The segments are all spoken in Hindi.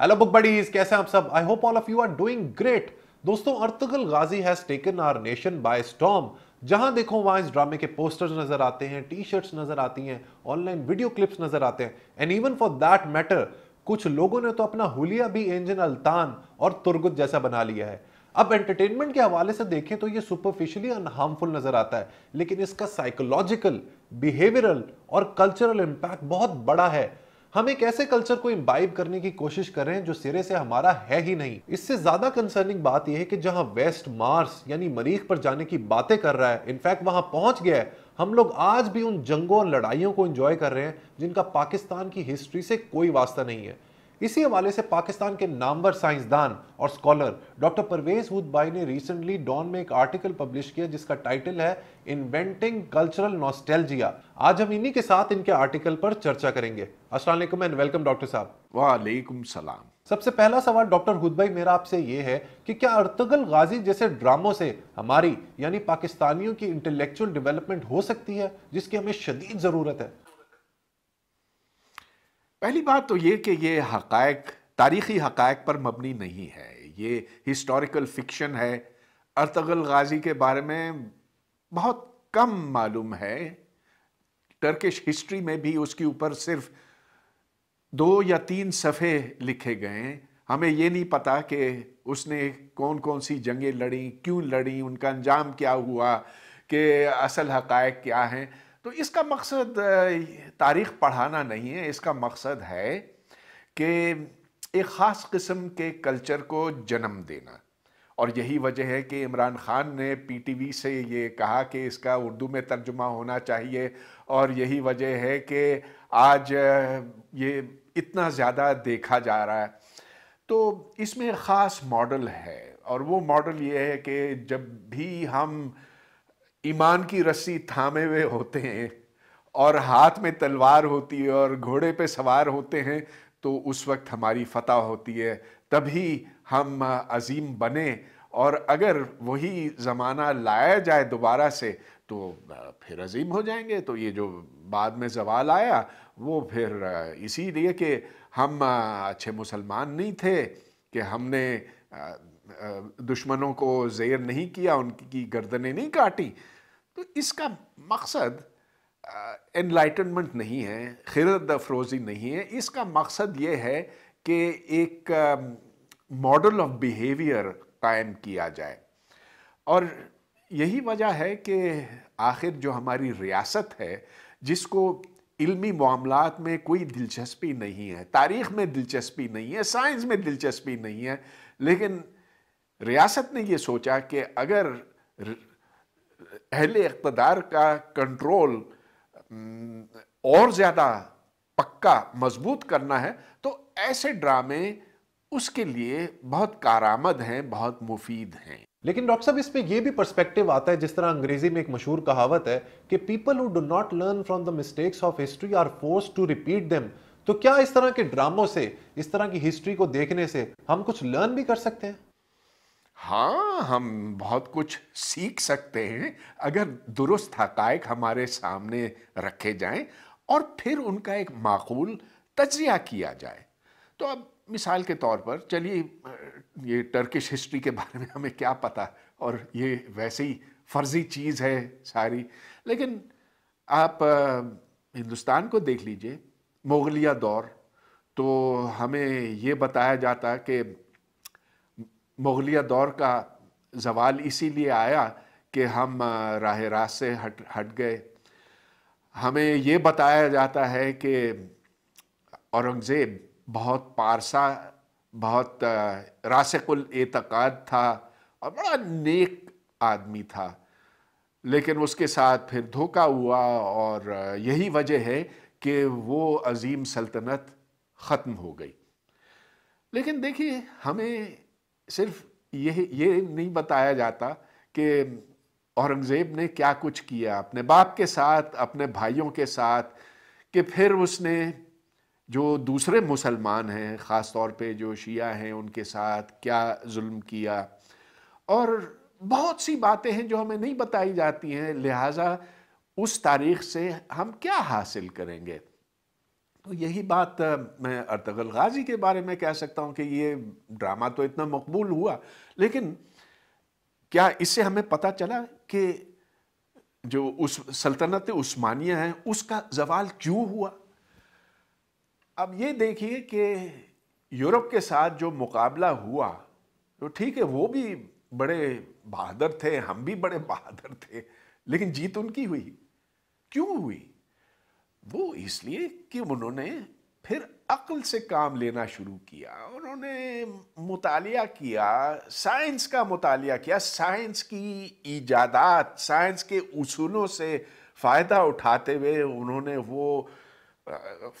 हेलो बुक बडीज कैसे आप सब I hope all of you are doing great दोस्तों Ertugrul Ghazi has taken our nation by storm जहां देखो वहां इस ड्रामे के पोस्टर्स नजर आते हैं टी शर्ट्स नजर आती हैं ऑनलाइन वीडियो क्लिप्स नजर आते हैं and even for that matter कुछ लोगों ने तो अपना हुलिया भी इंजन अल्तान और तुर्गुत जैसा बना लिया है अब एंटरटेनमेंट के हवाले से देखें तो ये सुपरफिशियली अनहार्मफुल नजर आता है लेकिन इसका साइकोलॉजिकल बिहेवियरल और कल्चरल इम्पैक्ट बहुत बड़ा है हम एक ऐसे कल्चर को इम्बाइब करने की कोशिश कर रहे हैं जो सिरे से हमारा है ही नहीं इससे ज्यादा कंसर्निंग बात यह है कि जहां वेस्ट मार्स यानी मरीख पर जाने की बातें कर रहा है इनफैक्ट वहां पहुंच गया है हम लोग आज भी उन जंगों और लड़ाइयों को एंजॉय कर रहे हैं जिनका पाकिस्तान की हिस्ट्री से कोई वास्ता नहीं है इसी हवाले से पाकिस्तान के नामवर साइंसदान और स्कॉलर डॉक्टर परवेज हुदबाई ने रिसेंटली डॉन में एक आर्टिकल पब्लिश किया जिसका टाइटल है इन्वेंटिंग कल्चरल नॉस्टैल्जिया आज हम इन्हीं के साथ इनके आर्टिकल पर चर्चा करेंगे अस्सलाम एंड वेलकम डॉक्टर साहब वालेकुम सलाम सबसे पहला सवाल डॉक्टर हुदबाई मेरा आपसे ये है कि क्या अर्तगल गाजी जैसे ड्रामों से हमारी यानी पाकिस्तानियों की इंटेलेक्चुअल डेवलपमेंट हो सकती है जिसकी हमें शदीद ज़रूरत है पहली बात तो ये कि ये हकायक तारीखी हकायक पर मबनी नहीं है ये हिस्टोरिकल फिक्शन है अरतगल गाजी के बारे में बहुत कम मालूम है टर्किश हिस्ट्री में भी उसके ऊपर सिर्फ दो या तीन सफ़े लिखे गए हैं हमें ये नहीं पता कि उसने कौन कौन सी जंगें लड़ी क्यों लड़ी उनका अंजाम क्या हुआ कि असल हकायक क्या हैं तो इसका मकसद तारीख़ पढ़ाना नहीं है इसका मकसद है कि एक ख़ास किस्म के कल्चर को जन्म देना और यही वजह है कि इमरान ख़ान ने पीटीवी से ये कहा कि इसका उर्दू में तर्जुमा होना चाहिए और यही वजह है कि आज ये इतना ज़्यादा देखा जा रहा है तो इसमें ख़ास मॉडल है और वो मॉडल ये है कि जब भी हम ईमान की रस्सी थामे हुए होते हैं और हाथ में तलवार होती है और घोड़े पे सवार होते हैं तो उस वक्त हमारी फतह होती है तभी हम अजीम बने और अगर वही ज़माना लाया जाए दोबारा से तो फिर अजीम हो जाएंगे तो ये जो बाद में जवाल आया वो फिर इसी लिए कि हम अच्छे मुसलमान नहीं थे कि हमने दुश्मनों को ज़ेर नहीं किया उनकी गर्दनें नहीं काटी तो इसका मकसद एनलाइटनमेंट नहीं है खिरद अफरोज़ी नहीं है इसका मकसद ये है कि एक मॉडल ऑफ बिहेवियर कायम किया जाए और यही वजह है कि आखिर जो हमारी रियासत है जिसको इल्मी मामलात में कोई दिलचस्पी नहीं है तारीख़ में दिलचस्पी नहीं है साइंस में दिलचस्पी नहीं है लेकिन रियासत ने यह सोचा कि अगर अहल इकतदार का कंट्रोल और ज़्यादा पक्का मजबूत करना है तो ऐसे ड्रामे उसके लिए बहुत कारामद हैं बहुत मुफीद हैं लेकिन डॉक्टर साहब इसमें यह भी पर्सपेक्टिव आता है जिस तरह अंग्रेजी में एक मशहूर कहावत है कि people who do not learn from the mistakes of history are force to repeat them तो क्या इस तरह के ड्रामों से इस तरह की हिस्ट्री को देखने से हम कुछ लर्न भी कर सकते हैं हाँ हम बहुत कुछ सीख सकते हैं अगर दुरुस्त हकायक हमारे सामने रखे जाएं और फिर उनका एक माकूल तजिया किया जाए तो अब मिसाल के तौर पर चलिए ये टर्किश हिस्ट्री के बारे में हमें क्या पता और ये वैसे ही फर्जी चीज़ है सारी लेकिन आप हिंदुस्तान को देख लीजिए मुगलिया दौर तो हमें ये बताया जाता कि मुगलिया दौर का जवाल इसीलिए आया कि हम राह रास्त से हट हट गए हमें ये बताया जाता है कि औरंगज़ेब बहुत पारसा बहुत रासकुल एतकाद था और बड़ा नेक आदमी था लेकिन उसके साथ फिर धोखा हुआ और यही वजह है कि वो अजीम सल्तनत ख़त्म हो गई लेकिन देखिए हमें सिर्फ ये ये नहीं बताया जाता कि औरंगज़ेब ने क्या कुछ किया अपने बाप के साथ अपने भाइयों के साथ कि फिर उसने जो दूसरे मुसलमान हैं ख़ास तौर पे जो शिया हैं उनके साथ क्या जुल्म किया और बहुत सी बातें हैं जो हमें नहीं बताई जाती हैं लिहाजा उस तारीख से हम क्या हासिल करेंगे तो यही बात मैं अर्तगल गाजी के बारे में कह सकता हूँ कि ये ड्रामा तो इतना मकबूल हुआ लेकिन क्या इससे हमें पता चला कि जो उस सल्तनत उस्मानिया है उसका जवाल क्यों हुआ अब ये देखिए कि यूरोप के साथ जो मुकाबला हुआ तो ठीक है वो भी बड़े बहादुर थे हम भी बड़े बहादुर थे लेकिन जीत उनकी हुई क्यों हुई वो इसलिए कि उन्होंने फिर अक्ल से काम लेना शुरू किया उन्होंने मुतालिया किया साइंस का मुतालिया किया साइंस की ईजादात साइंस के उसूलों से फ़ायदा उठाते हुए उन्होंने वो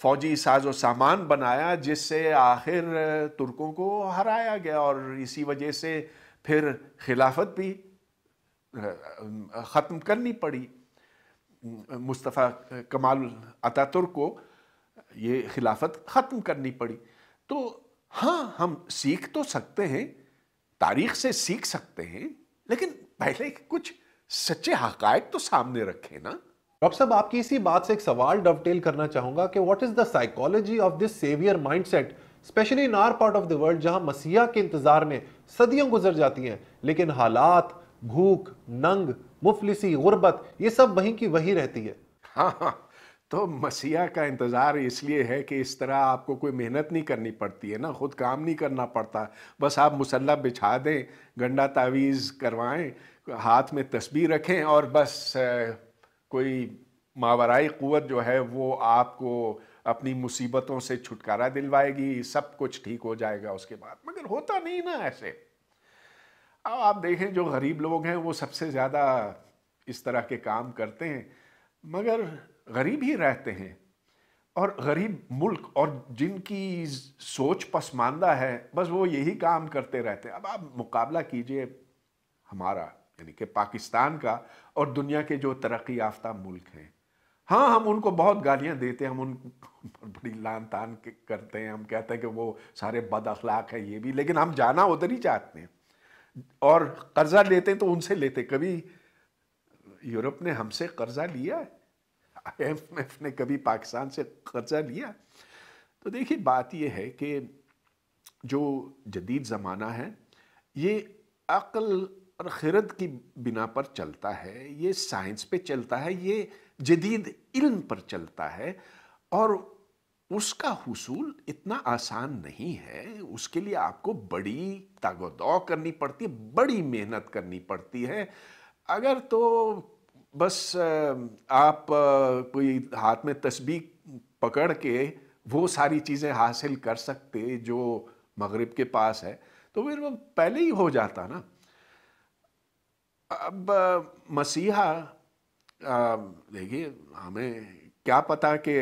फौजी साजो सामान बनाया जिससे आखिर तुर्कों को हराया गया और इसी वजह से फिर खिलाफत भी ख़त्म करनी पड़ी मुस्तफ़ा कमाल अतातुर को ये खिलाफत ख़त्म करनी पड़ी तो हाँ हम सीख तो सकते हैं तारीख से सीख सकते हैं लेकिन पहले कुछ सच्चे हकायक तो सामने रखे ना डॉक्टर साहब आपकी इसी बात से एक सवाल डबटेल करना चाहूंगा कि what is the psychology of this saviour mindset specially in our part of the world जहां मसीहा के इंतजार में सदियों गुजर जाती हैं लेकिन हालात भूख नंग मुफलिसी गुर्बत ये सब वहीं की वही रहती है हाँ हाँ तो मसीहा का इंतज़ार इसलिए है कि इस तरह आपको कोई मेहनत नहीं करनी पड़ती है ना खुद काम नहीं करना पड़ता बस आप मुसल्ला बिछा दें गंडा तावीज़ करवाएं हाथ में तस्बीर रखें और बस कोई मावराई क़वत जो है वो आपको अपनी मुसीबतों से छुटकारा दिलवाएगी सब कुछ ठीक हो जाएगा उसके बाद मगर होता नहीं ना ऐसे अब आप देखें जो गरीब लोग हैं वो सबसे ज़्यादा इस तरह के काम करते हैं मगर गरीब ही रहते हैं और गरीब मुल्क और जिनकी सोच पसमानदा है बस वो यही काम करते रहते हैं अब आप मुकाबला कीजिए हमारा यानी कि पाकिस्तान का और दुनिया के जो तरक्की याफ्ता मुल्क हैं हाँ हम उनको बहुत गालियाँ देते हैं हम उन पर बड़ी लान तान करते हैं हम कहते हैं कि वो सारे बद अखलाक हैं ये भी लेकिन हम जाना उधर ही चाहते हैं और कर्जा लेते हैं तो उनसे लेते कभी यूरोप ने हमसे कर्जा लिया आईएमएफ ने कभी पाकिस्तान से कर्जा लिया तो देखिए बात यह है कि जो जदीद ज़माना है ये अक्ल और खिरद की बिना पर चलता है ये साइंस पे चलता है ये जदीद इल्म पर चलता है और उसका हुसूल इतना आसान नहीं है उसके लिए आपको बड़ी तागोदौ करनी पड़ती है बड़ी मेहनत करनी पड़ती है अगर तो बस आप कोई हाथ में तस्बी पकड़ के वो सारी चीज़ें हासिल कर सकते जो मगरिब के पास है तो फिर वो पहले ही हो जाता ना अब मसीहा देखिए हमें क्या पता कि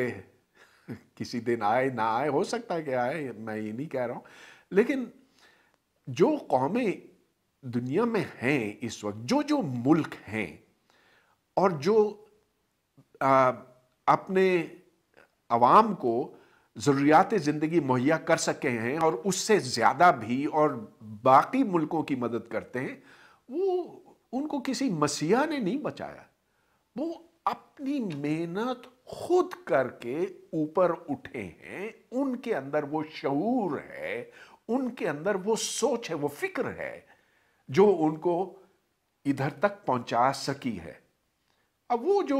किसी दिन आए ना आए हो सकता है कि आए मैं ये नहीं कह रहा हूँ लेकिन जो कौमें दुनिया में हैं इस वक्त जो जो मुल्क हैं और जो आ, अपने आवाम को ज़रूरियात ज़िंदगी मुहैया कर सके हैं और उससे ज़्यादा भी और बाकी मुल्कों की मदद करते हैं वो उनको किसी मसीहा ने नहीं बचाया वो अपनी मेहनत खुद करके ऊपर उठे हैं उनके अंदर वो शूर है उनके अंदर वो सोच है वो फिक्र है जो उनको इधर तक पहुंचा सकी है अब वो जो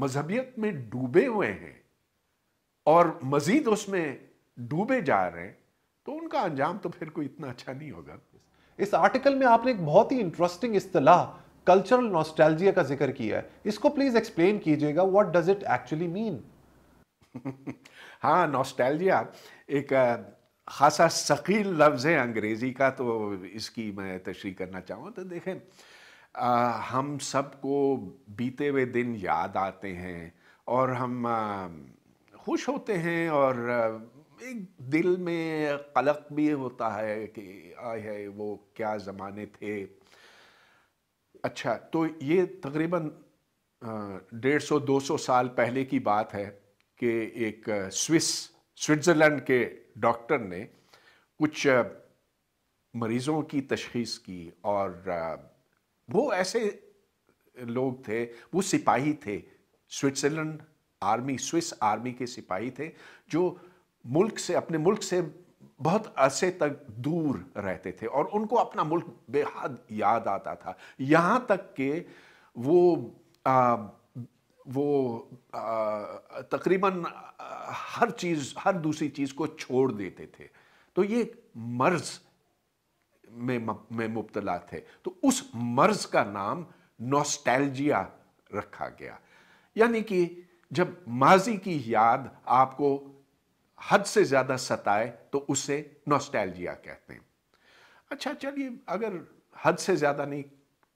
मजहबियत में डूबे हुए हैं और मजीद उसमें डूबे जा रहे हैं तो उनका अंजाम तो फिर कोई इतना अच्छा नहीं होगा इस आर्टिकल में आपने एक बहुत ही इंटरेस्टिंग इस्तलाह कल्चरल नॉस्टैल्जिया का जिक्र किया है इसको प्लीज एक्सप्लेन कीजिएगा what does it actually mean हाँ नॉस्टैल्जिया एक खासा शकील लफ्ज़ है अंग्रेज़ी का तो इसकी मैं तशरी करना चाहूँ तो देखें आ, हम सबको बीते हुए दिन याद आते हैं और हम आ, खुश होते हैं और एक दिल में कलक भी होता है कि आए है वो क्या ज़माने थे अच्छा तो ये तकरीबन डेढ़ सौ दो सौ साल पहले की बात है कि एक स्विस स्विट्ज़रलैंड के डॉक्टर ने कुछ मरीज़ों की तशीस की और वो ऐसे लोग थे वो सिपाही थे स्विट्ज़रलैंड आर्मी स्विस आर्मी के सिपाही थे जो मुल्क से अपने मुल्क से बहुत अरसे तक दूर रहते थे और उनको अपना मुल्क बेहद याद आता था यहाँ तक कि वो आ, वो तकरीबन हर चीज़ हर दूसरी चीज़ को छोड़ देते थे तो ये मर्ज़ में में मुबतला थे तो उस मर्ज़ का नाम नोस्टैल्जिया रखा गया यानी कि जब माजी की याद आपको हद से ज़्यादा सताए तो उसे नोस्टैल्जिया कहते हैं अच्छा चलिए अगर हद से ज़्यादा नहीं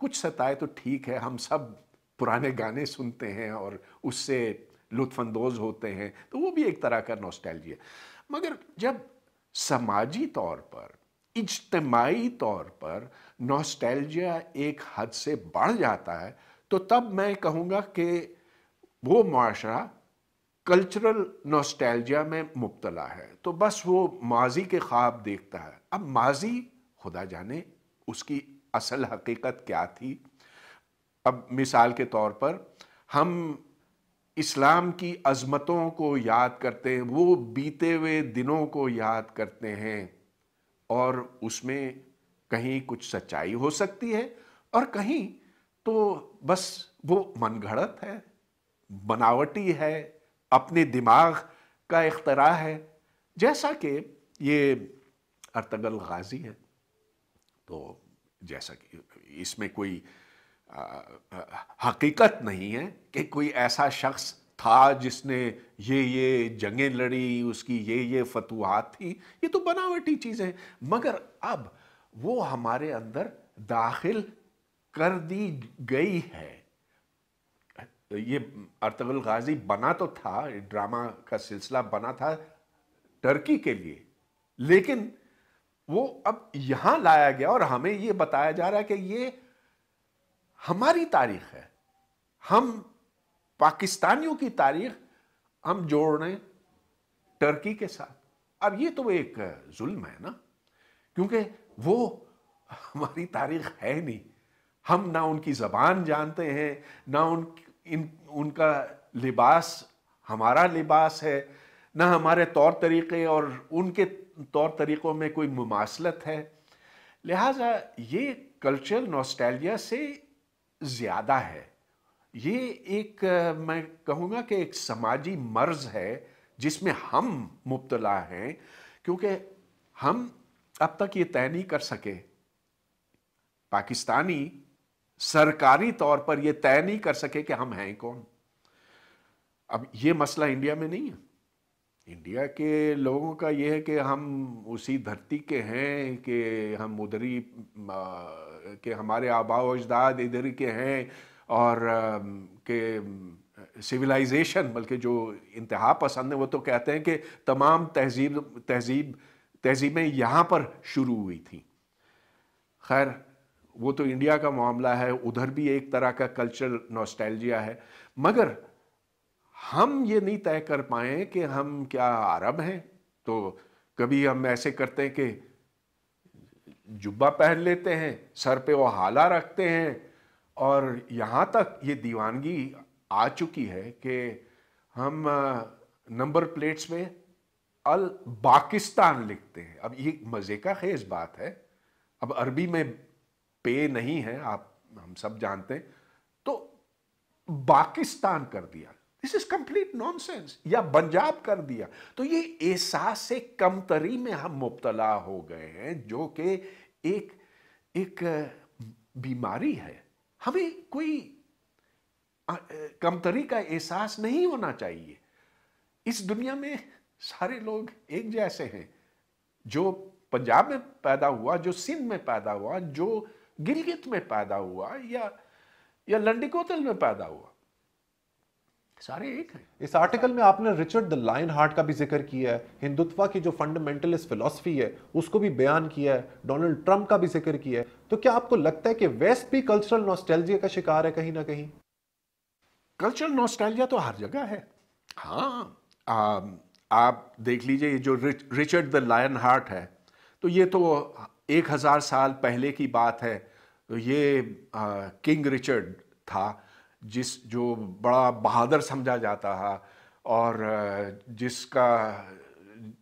कुछ सताए तो ठीक है हम सब पुराने गाने सुनते हैं और उससे लुत्फानंदोज होते हैं तो वो भी एक तरह का नोस्टैल्जिया मगर जब समाजी तौर पर इज्तमाही तौर पर नोस्टैल्जिया एक हद से बढ़ जाता है तो तब मैं कहूँगा कि वो माशरा कल्चरल नोस्टैल्जिया में मुबतला है तो बस वो माजी के ख्वाब देखता है अब माजी खुदा जाने उसकी असल हकीकत क्या थी अब मिसाल के तौर पर हम इस्लाम की अज़मतों को याद करते हैं वो बीते हुए दिनों को याद करते हैं और उसमें कहीं कुछ सच्चाई हो सकती है और कहीं तो बस वो मनगढ़ंत है बनावटी है अपने दिमाग का इख्तरा है जैसा कि ये अरतगल गाजी है तो जैसा कि इसमें कोई आ, आ, हकीकत नहीं है कि कोई ऐसा शख्स था जिसने ये ये जंगें लड़ी उसकी ये ये फतवाहत थी ये तो बनावटी चीज़ें मगर अब वो हमारे अंदर दाखिल कर दी गई है तो ये अरतगुल गाजी बना तो था ड्रामा का सिलसिला बना था टर्की के लिए लेकिन वो अब यहां लाया गया और हमें ये बताया जा रहा है कि ये हमारी तारीख है हम पाकिस्तानियों की तारीख हम जोड़ रहे टर्की के साथ अब ये तो एक जुल्म है ना क्योंकि वो हमारी तारीख है नहीं हम ना उनकी ज़बान जानते हैं ना उन इन उनका लिबास हमारा लिबास है ना हमारे तौर तरीक़े और उनके तौर तरीक़ों में कोई मुमासलत है लिहाजा ये कल्चरल नोस्टैलिया से ज़्यादा है ये एक मैं कहूँगा कि एक समाजी मर्ज है जिसमें हम मुबतला हैं क्योंकि हम अब तक ये तय नहीं कर सके पाकिस्तानी सरकारी तौर पर यह तय नहीं कर सके कि हम हैं कौन अब यह मसला इंडिया में नहीं है इंडिया के लोगों का यह है कि हम उसी धरती के हैं कि हम उधरी के हमारे आबा अजदाद इधर के हैं और के सिविलाइजेशन बल्कि जो इंतहा पसंद है वो तो कहते हैं कि तमाम तहजीब तहजीब तहजीबें यहाँ पर शुरू हुई थी खैर वो तो इंडिया का मामला है उधर भी एक तरह का कल्चरल नोस्टैल्जिया है मगर हम ये नहीं तय कर पाए कि हम क्या अरब हैं तो कभी हम ऐसे करते हैं कि जुब्बा पहन लेते हैं सर पे वो हाला रखते हैं और यहाँ तक ये दीवानगी आ चुकी है कि हम नंबर प्लेट्स में अल बाकिस्तान लिखते हैं अब ये मज़े का खेज बात है अब अरबी में पे नहीं है आप हम सब जानते तो पाकिस्तान कर दिया दिस इज कंप्लीट नॉनसेंस या पंजाब कर दिया तो ये एहसास से कमतरी में हम मुबतला हो गए हैं जो कि एक एक बीमारी है हमें कोई कमतरी का एहसास नहीं होना चाहिए इस दुनिया में सारे लोग एक जैसे हैं जो पंजाब में पैदा हुआ जो सिंध में पैदा हुआ जो गिलगित में पैदा हुआ या या लंडिकोतल में पैदा हुआ सारे एक हैं इस आर्टिकल में आपने रिचर्ड द लाइन हार्ट का भी जिक्र किया है हिंदुत्व की जो फंडामेंटलिस्ट फिलोसफी है उसको भी बयान किया है डोनाल्ड ट्रंप का भी जिक्र किया है तो क्या आपको लगता है कि वेस्ट भी कल्चरल नॉस्टैल्जिया का शिकार है कहीं ना कहीं कल्चरल नॉस्टैल्जिया तो हर जगह है हाँ आ, आप देख लीजिए ये जो Rich, Richard the Lionheart है तो ये तो एक हज़ार साल पहले की बात है तो ये आ, किंग रिचर्ड था जिस जो बड़ा बहादुर समझा जाता था और जिसका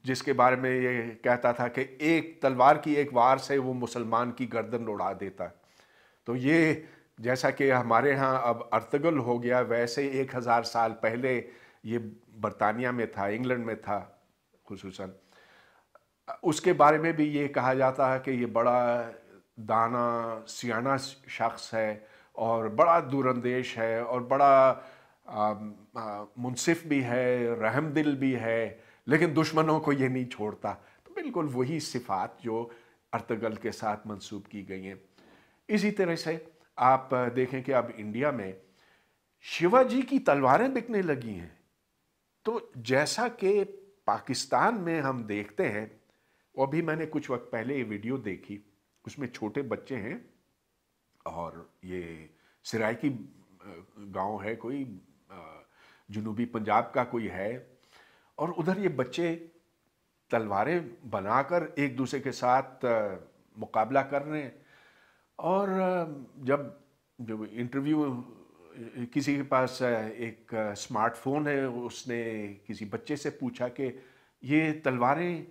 जिसके बारे में ये कहता था कि एक तलवार की एक वार से वो मुसलमान की गर्दन उड़ा देता तो ये जैसा कि हमारे यहाँ अब अर्तगल हो गया वैसे एक हज़ार साल पहले ये बरतानिया में था इंग्लैंड में था खसूसा उसके बारे में भी ये कहा जाता है कि ये बड़ा दाना सियाना शख्स है और बड़ा दूरंदेश है और बड़ा मुनसिफ भी है रहम दिल भी है लेकिन दुश्मनों को ये नहीं छोड़ता तो बिल्कुल वही सिफात जो अर्तगल के साथ मंसूब की गई हैं इसी तरह से आप देखें कि अब इंडिया में शिवाजी की तलवारें बिकने लगी हैं तो जैसा कि पाकिस्तान में हम देखते हैं और भी मैंने कुछ वक्त पहले ये वीडियो देखी उसमें छोटे बच्चे हैं और ये सराय की गांव है कोई जुनूबी पंजाब का कोई है और उधर ये बच्चे तलवारें बनाकर एक दूसरे के साथ मुकाबला कर रहे हैं और जब जब इंटरव्यू किसी के पास एक स्मार्टफोन है उसने किसी बच्चे से पूछा कि ये तलवारें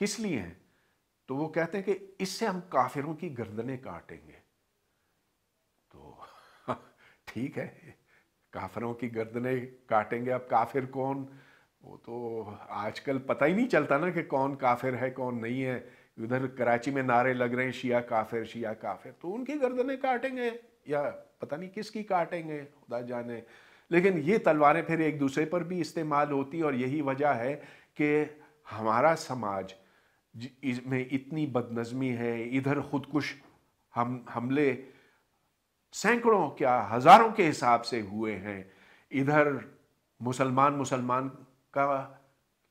किस लिए हैं तो वो कहते हैं कि इससे हम काफिरों की गर्दनें काटेंगे तो ठीक है काफिरों की गर्दनें काटेंगे अब काफिर कौन वो तो आजकल पता ही नहीं चलता ना कि कौन काफिर है कौन नहीं है उधर कराची में नारे लग रहे हैं शिया काफिर शिया काफिर तो उनकी गर्दनें काटेंगे या पता नहीं किसकी काटेंगे खुदा जाने लेकिन ये तलवारें फिर एक दूसरे पर भी इस्तेमाल होती और यही वजह है कि हमारा समाज इसमें इतनी बदनज़मी है इधर खुदकुश हम हमले सैकड़ों क्या हज़ारों के हिसाब से हुए हैं इधर मुसलमान मुसलमान का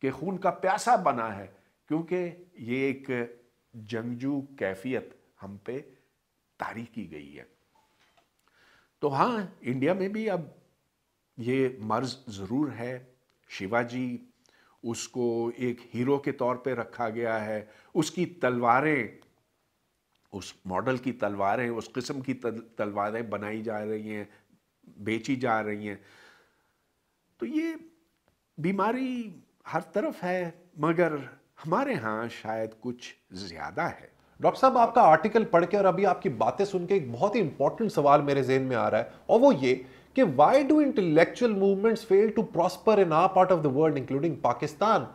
के खून का प्यासा बना है क्योंकि ये एक जंगजू कैफियत हम पे तारी की गई है तो हाँ इंडिया में भी अब ये मर्ज ज़रूर है शिवाजी उसको एक हीरो के तौर पे रखा गया है उसकी तलवारें उस मॉडल की तलवारें उस किस्म की तलवारें बनाई जा रही हैं बेची जा रही हैं तो ये बीमारी हर तरफ है मगर हमारे यहाँ शायद कुछ ज़्यादा है डॉक्टर साहब आपका आर्टिकल पढ़ के और अभी आपकी बातें सुन के एक बहुत ही इंपॉर्टेंट सवाल मेरे जहन में आ रहा है और वो ये कि why do intellectual movements fail to prosper in our part of the world including Pakistan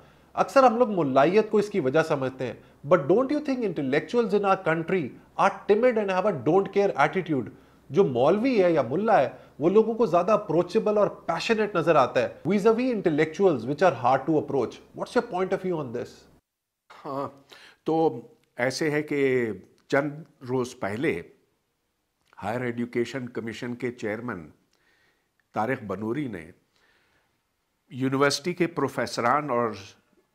अक्सर हम लोग मुलायत को इसकी वजह समझते हैं but don't you think intellectuals in our country are timid and have a don't care attitude जो मौलवी है या मुल्ला है वो लोगों को ज्यादा अप्रोचेबल और पैशनेट नजर आता है vis-a-vis intellectuals which are hard to approach what's your point of view on this हाँ तो ऐसे है कि चंद रोज पहले हायर एजुकेशन कमीशन के चेयरमैन तारिक बनूरी ने यूनिवर्सिटी के प्रोफेसरान और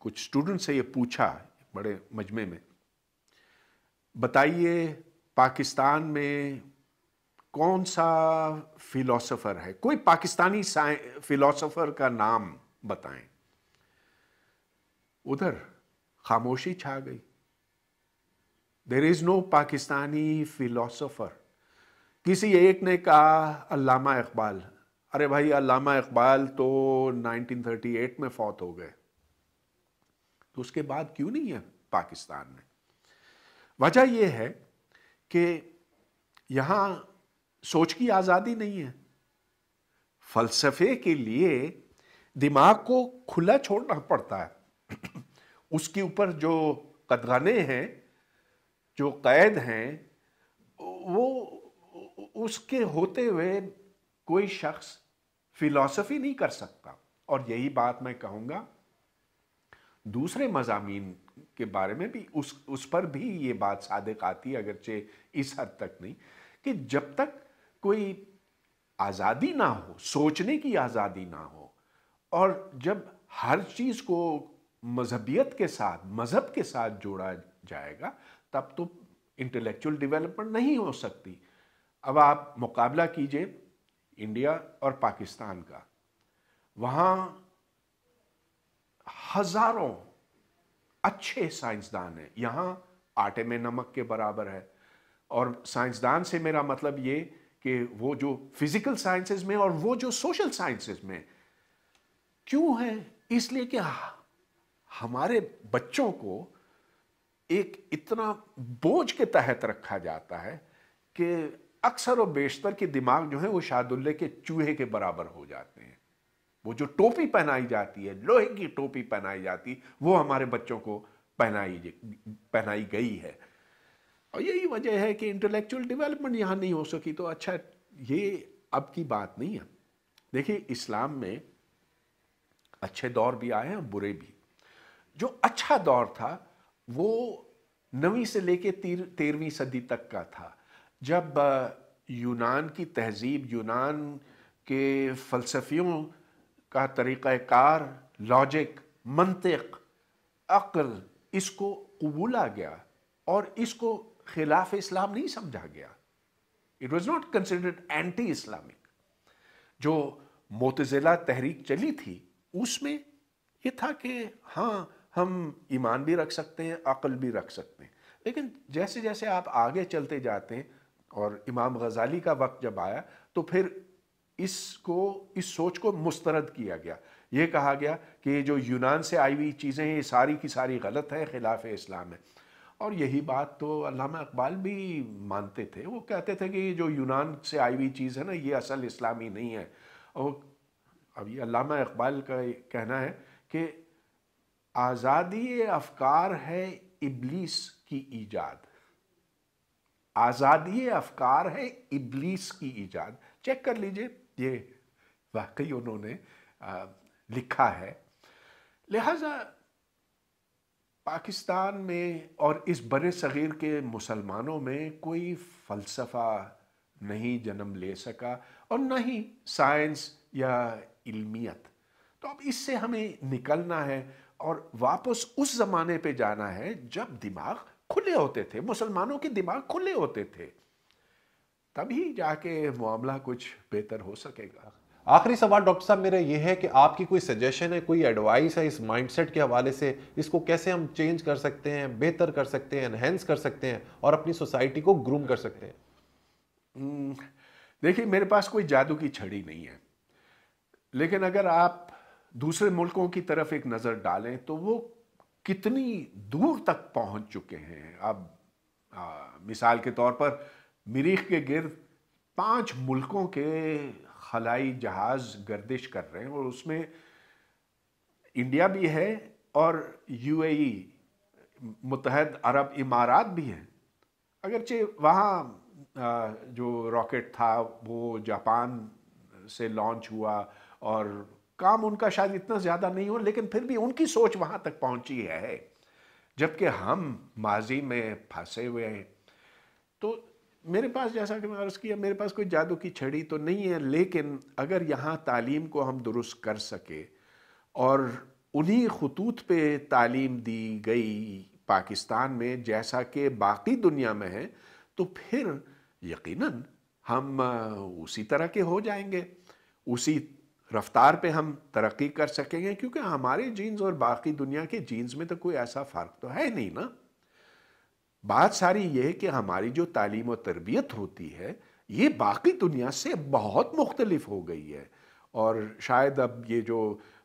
कुछ स्टूडेंट से ये पूछा बड़े मजमे में बताइए पाकिस्तान में कौन सा फिलोसोफर है कोई पाकिस्तानी फिलोसोफर का नाम बताएं उधर खामोशी छा गई there is no Pakistani philosopher किसी एक ने कहा अलामा इकबाल अरे भाई अलामा इकबाल तो 1938 में फौत हो गए तो उसके बाद क्यों नहीं है पाकिस्तान में वजह यह है कि यहाँ सोच की आज़ादी नहीं है फलसफे के लिए दिमाग को खुला छोड़ना पड़ता है उसके ऊपर जो कदगाने हैं जो कैद हैं वो उसके होते हुए कोई शख्स फिलॉसफी नहीं कर सकता और यही बात मैं कहूँगा दूसरे मजामीन के बारे में भी उस उस पर भी ये बात सादक आती है अगरचे इस हद तक नहीं कि जब तक कोई आज़ादी ना हो सोचने की आज़ादी ना हो और जब हर चीज़ को मजहबियत के साथ मज़हब के साथ जोड़ा जाएगा तब तो इंटेलेक्चुअल डेवलपमेंट नहीं हो सकती अब आप मुकाबला कीजिए इंडिया और पाकिस्तान का वहां हजारों अच्छे साइंसदान हैं यहां आटे में नमक के बराबर है और साइंसदान से मेरा मतलब ये कि वो जो फिजिकल साइंसेज में और वो जो सोशल साइंसेज में क्यों है इसलिए कि हमारे बच्चों को एक इतना बोझ के तहत रखा जाता है कि अक्सर और बेशतर के दिमाग जो है वो शाहदुल्ले के चूहे के बराबर हो जाते हैं वो जो टोपी पहनाई जाती है लोहे की टोपी पहनाई जाती वो हमारे बच्चों को पहनाई पहनाई गई है और यही वजह है कि इंटेलेक्चुअल डेवलपमेंट यहाँ नहीं हो सकी तो अच्छा ये अब की बात नहीं है देखिए इस्लाम में अच्छे दौर भी आए हैं बुरे भी जो अच्छा दौर था वो नवीं से लेके तेरहवीं सदी तक का था जब यूनान की तहजीब यूनान के फ़लसफ़ियों का तरीक़ार लॉजिक मनतिक अक्ल इसको कबूला गया और इसको खिलाफ इस्लाम नहीं समझा गया it was not considered anti Islamic जो मोतज़िला तहरीक चली थी उसमें ये था कि हाँ हम ईमान भी रख सकते हैं अक्ल भी रख सकते हैं लेकिन जैसे जैसे आप आगे चलते जाते हैं और इमाम गजाली का वक्त जब आया तो फिर इसको इस सोच को मुस्तरद किया गया ये कहा गया कि जो यूनान से आई हुई चीज़ें हैं ये सारी की सारी गलत है खिलाफ इस्लाम है और यही बात तो अलामा इकबाल भी मानते थे वो कहते थे कि जो यूनान से आई हुई चीज़ है ना ये असल इस्लामी नहीं है और अब ये अलामा इकबाल का कहना है कि आज़ादी अफकार है इबलीस की ईजाद आज़ादी अफकार है इबलीस की ईजाद चेक कर लीजिए ये वाकई उन्होंने लिखा है लिहाजा पाकिस्तान में और इस बर सग़ीर के मुसलमानों में कोई फ़लसफ़ा नहीं जन्म ले सका और ना ही साइंस या इल्मियत तो अब इससे हमें निकलना है और वापस उस ज़माने पे जाना है जब दिमाग खुले होते थे मुसलमानों के दिमाग खुले होते थे तभी जाके मामला कुछ बेहतर हो सकेगा आखिरी सवाल डॉक्टर साहब मेरा यह है कि आपकी कोई सजेशन है कोई एडवाइस है इस माइंडसेट के हवाले से इसको कैसे हम चेंज कर सकते हैं बेहतर कर सकते हैं एनहेंस कर सकते हैं और अपनी सोसाइटी को ग्रूम कर सकते हैं हम्म, देखिए मेरे पास कोई जादू की छड़ी नहीं है लेकिन अगर आप दूसरे मुल्कों की तरफ एक नज़र डालें तो वो कितनी दूर तक पहुंच चुके हैं अब आ, मिसाल के तौर पर मरीख के गिर्द पांच मुल्कों के खलाई जहाज गर्दिश कर रहे हैं और उसमें इंडिया भी है और यूएई मुतहद अरब इमारात भी हैं अगरचे वहाँ जो रॉकेट था वो जापान से लॉन्च हुआ और काम उनका शायद इतना ज़्यादा नहीं हो लेकिन फिर भी उनकी सोच वहाँ तक पहुँची है जबकि हम माजी में फंसे हुए हैं तो मेरे पास जैसा कि मैं अर्ज़ किया मेरे पास कोई जादू की छड़ी तो नहीं है लेकिन अगर यहाँ तालीम को हम दुरुस्त कर सके और उन्हीं खतूत पे तालीम दी गई पाकिस्तान में जैसा कि बाकी दुनिया में है तो फिर यकीनन हम उसी तरह के हो जाएंगे उसी रफ्तार पे हम तरक्की कर सकेंगे क्योंकि हमारे जीन्स और बाकी दुनिया के जीन्स में तो कोई ऐसा फ़र्क तो है नहीं ना बात सारी ये है कि हमारी जो तालीम और तरबियत होती है ये बाकी दुनिया से बहुत मुख्तलिफ हो गई है और शायद अब ये जो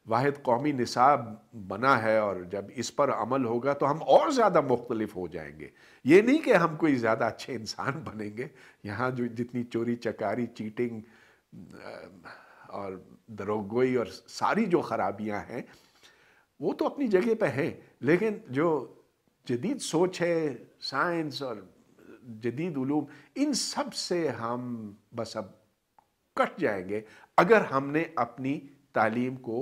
वाद कौमी निसाब बना है और जब इस पर अमल होगा तो हम और ज़्यादा मुख्तलिफ हो जाएंगे ये नहीं कि हम कोई ज़्यादा अच्छे इंसान बनेंगे यहाँ जो जितनी चोरी चकारी चीटिंग और दरोगोई और सारी जो ख़राबियां हैं वो तो अपनी जगह पर हैं लेकिन जो जदीद सोच है साइंस और जदीद ूम इन सब से हम बस अब कट जाएंगे अगर हमने अपनी तालीम को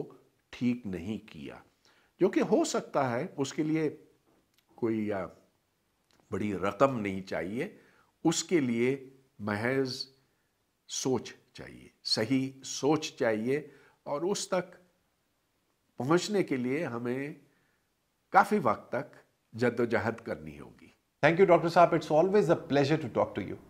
ठीक नहीं किया जो कि हो सकता है उसके लिए कोई या बड़ी रकम नहीं चाहिए उसके लिए महज सोच चाहिए सही सोच चाहिए और उस तक पहुंचने के लिए हमें काफ़ी वक्त तक जद्दोजहद करनी होगी थैंक यू डॉक्टर साहब it's always a pleasure to talk to you